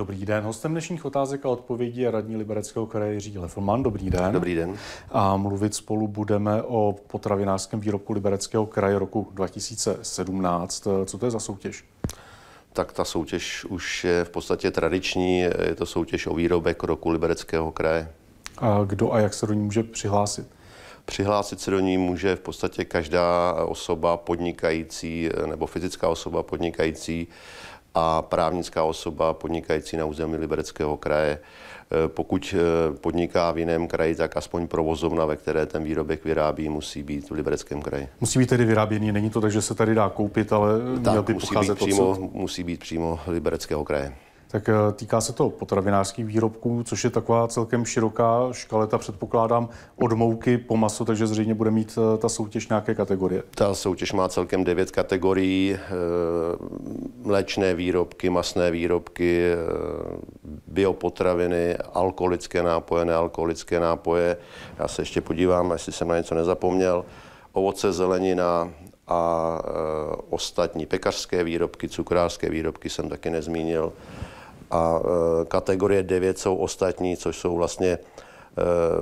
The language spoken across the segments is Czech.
Dobrý den. Hostem dnešních otázek a odpovědí je radní Libereckého kraje Jiří Lefelman. Dobrý den. Dobrý den. A mluvit spolu budeme o potravinářském výrobku Libereckého kraje roku 2017. Co to je za soutěž? Tak ta soutěž už je v podstatě tradiční. Je to soutěž o výrobek roku Libereckého kraje. A kdo a jak se do ní může přihlásit? Přihlásit se do ní může v podstatě každá osoba podnikající nebo fyzická osoba podnikající a právnická osoba podnikající na území Libereckého kraje. E, pokud e, podniká v jiném kraji, tak aspoň provozovna, ve které ten výrobek vyrábí, musí být v Libereckém kraji. Musí být tedy vyráběný, není to tak, že se tady dá koupit, ale tak, měl by musí být přímo, musí být přímo Libereckého kraje tak eh, týká se to potravinářských výrobků, což je taková celkem široká škaleta, předpokládám, od mouky po maso, takže zřejmě bude mít eh, ta soutěž nějaké kategorie. Ta soutěž má celkem devět kategorií, eh, mléčné výrobky, masné výrobky, biopotraviny, alkoholické nápoje, nealkoholické nápoje. Já se ještě podívám, jestli jsem na něco nezapomněl. Ovoce, zelenina, a ostatní pekařské výrobky, cukrářské výrobky jsem taky nezmínil a e, kategorie 9 jsou ostatní, což jsou vlastně e,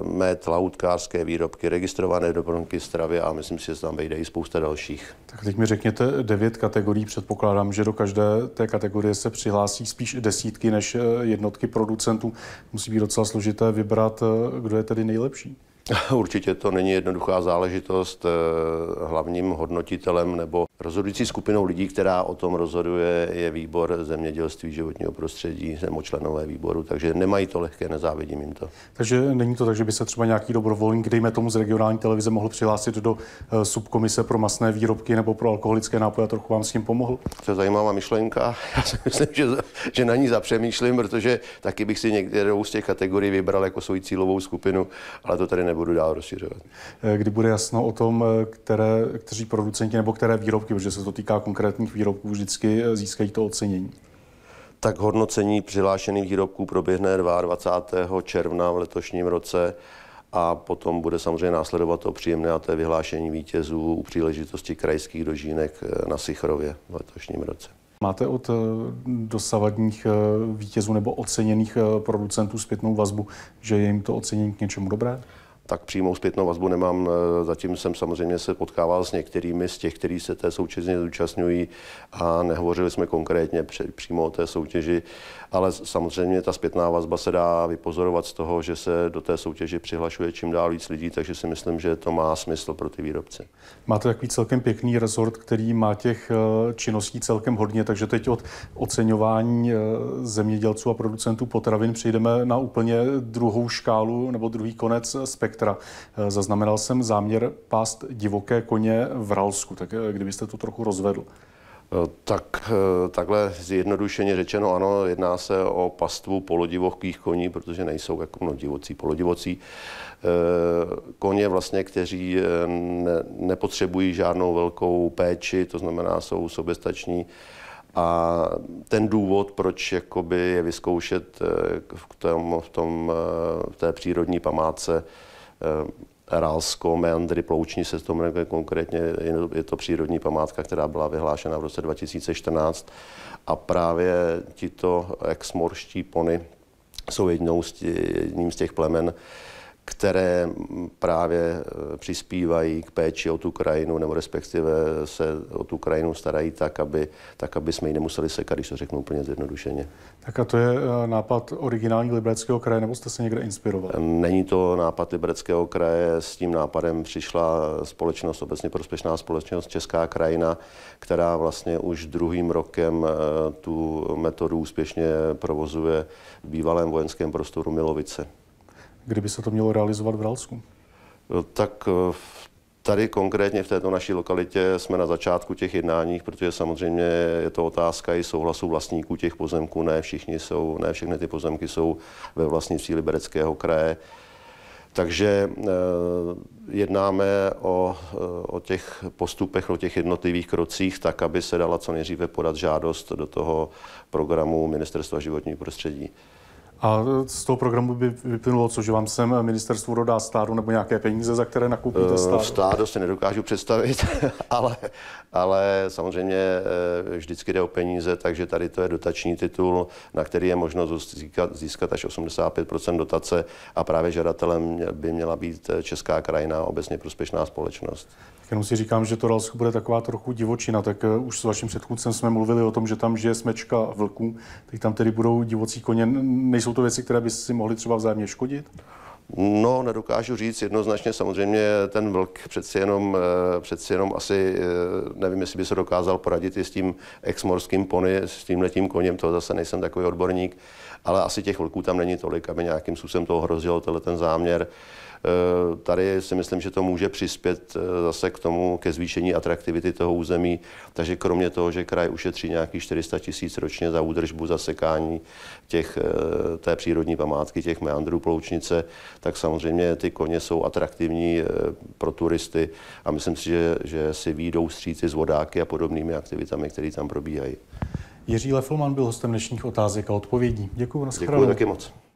med, lautkářské výrobky, registrované doplňky stravy a myslím si, že tam vejde i spousta dalších. Tak teď mi řekněte devět kategorií. Předpokládám, že do každé té kategorie se přihlásí spíš desítky než e, jednotky producentů. Musí být docela složité vybrat, kdo je tedy nejlepší. Určitě to není jednoduchá záležitost. Eh, hlavním hodnotitelem nebo rozhodující skupinou lidí, která o tom rozhoduje, je výbor zemědělství, životního prostředí nebo členové výboru, takže nemají to lehké, nezávidím jim to. Takže není to tak, že by se třeba nějaký dobrovolník, dejme tomu z regionální televize, mohl přihlásit do eh, subkomise pro masné výrobky nebo pro alkoholické nápoje a trochu vám s tím pomohl? To je zajímavá myšlenka. Já si myslím, že, že na ní zapřemýšlím, protože taky bych si některou z těch kategorií vybral jako svou cílovou skupinu, ale to tady nebylo nebudu dál rozšiřovat. Eh, kdy bude jasno o tom, eh, které, kteří producenti nebo které výrobky, protože se to týká konkrétních výrobků, vždycky eh, získají to ocenění? Tak hodnocení přihlášených výrobků proběhne 22. června v letošním roce a potom bude samozřejmě následovat to příjemné a to je vyhlášení vítězů u příležitosti krajských dožínek na Sichrově v letošním roce. Máte od dosavadních vítězů nebo oceněných producentů zpětnou vazbu, že je jim to ocenění k něčemu dobré? tak přímou zpětnou vazbu nemám. E, Zatím jsem samozřejmě se potkával s některými z těch, kteří se té soutěže zúčastňují a nehovořili jsme konkrétně přímo o té soutěži, ale samozřejmě ta zpětná vazba se dá vypozorovat z toho, že se do té soutěže přihlašuje čím dál víc lidí, takže si myslím, že to má smysl pro ty výrobce. Máte takový celkem pěkný rezort, který má těch e, činností celkem hodně, takže teď od oceňování e, zemědělců a producentů potravin přejdeme na úplně druhou škálu nebo druhý konec spektra spektra. Eh, zaznamenal jsem záměr pást divoké koně v Ralsku, tak eh, kdybyste to trochu rozvedl. Eh, tak takhle zjednodušeně řečeno, ano, jedná se o pastvu polodivokých koní, protože nejsou jako no, divocí, polodivocí. Koně vlastně, kteří ne, nepotřebují žádnou velkou péči, to znamená, jsou soběstační. A ten důvod, proč jakoby je vyzkoušet v, tom, v, tom, v té přírodní památce, Eh, Ralsko, meandry Plouční se to konkrétně, je to přírodní památka, která byla vyhlášena v roce 2014 a právě tito exmorští pony jsou jednou z, jedním z těch plemen, které právě eh, přispívají k péči o tu krajinu, nebo respektive se o tu krajinu starají tak, aby, tak, aby jsme ji nemuseli sekat, když to řeknu úplně zjednodušeně. Tak a to je eh, nápad originální Libereckého kraje, nebo jste se někde inspiroval? Není to nápad Libereckého kraje, s tím nápadem přišla společnost, obecně prospěšná společnost Česká krajina, která vlastně už druhým rokem eh, tu metodu úspěšně provozuje v bývalém vojenském prostoru Milovice kdyby se to mělo realizovat v Ralsku? No, tak eh, tady konkrétně v této naší lokalitě jsme na začátku těch jednáních, protože samozřejmě je to otázka i souhlasu vlastníků těch pozemků. Ne všichni jsou, ne všechny ty pozemky jsou ve vlastnictví Libereckého kraje. Takže eh, jednáme o, eh, o těch postupech, o těch jednotlivých krocích, tak, aby se dala co nejdříve podat žádost do toho programu Ministerstva životního prostředí. A z toho programu by vyplynulo co, že vám sem ministerstvo dodá stádu nebo nějaké peníze, za které nakoupíte eh, stádu? Stádo si nedokážu představit, ale, ale samozřejmě eh, vždycky jde o peníze, takže tady to je dotační titul, na který je možno získat, získat až 85% dotace a právě žadatelem by měla být eh, Česká krajina, obecně prospěšná společnost. jenom si říkám, že to Ralsko bude taková trochu divočina, tak už s vaším předchůdcem jsme mluvili o tom, že tam žije smečka vlků, tak tam tedy budou divocí koně, nejsou jsou to věci, které by si mohly třeba vzájemně škodit? No, nedokážu říct jednoznačně, samozřejmě ten vlk přeci jenom, eh, přeci jenom asi, eh, nevím, jestli by se dokázal poradit i s tím exmorským pony, s tím letím koněm, to zase nejsem takový odborník, ale asi těch vlků tam není tolik, aby nějakým způsobem toho hrozilo tenhle ten záměr. Eh, tady si myslím, že to může přispět eh, zase k tomu, ke zvýšení atraktivity toho území. Takže kromě toho, že kraj ušetří nějakých 400 tisíc ročně za údržbu, zasekání těch, eh, té přírodní památky, těch meandrů Ploučnice, tak samozřejmě ty koně jsou atraktivní pro turisty a myslím si, že, že si výjdou stříci s vodáky a podobnými aktivitami, které tam probíhají. Jiří Lefelman byl hostem dnešních otázek a odpovědí. Děkuji, na Děkuji taky moc.